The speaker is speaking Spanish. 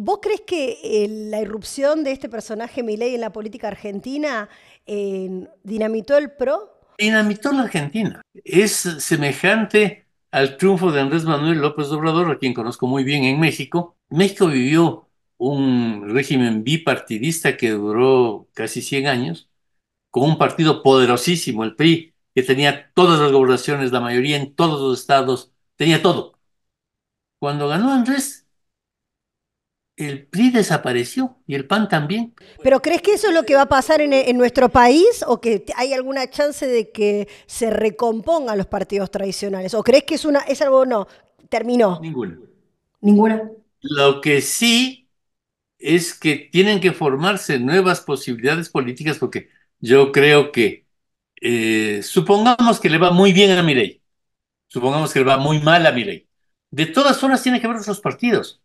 ¿Vos crees que eh, la irrupción de este personaje Milei en la política argentina eh, dinamitó el PRO? Dinamitó la Argentina. Es semejante al triunfo de Andrés Manuel López Obrador, a quien conozco muy bien en México. México vivió un régimen bipartidista que duró casi 100 años, con un partido poderosísimo, el PRI, que tenía todas las gobernaciones, la mayoría en todos los estados, tenía todo. Cuando ganó Andrés, el PRI desapareció y el PAN también. ¿Pero crees que eso es lo que va a pasar en, nuestro país o que hay alguna chance de que se recompongan los partidos tradicionales? ¿O crees que es, una, es algo no? Terminó. Ninguna. Ninguna. Lo que sí es que tienen que formarse nuevas posibilidades políticas porque yo creo que eh, supongamos que le va muy bien a Mirey, supongamos que le va muy mal a Mirey. De todas formas tiene que haber otros partidos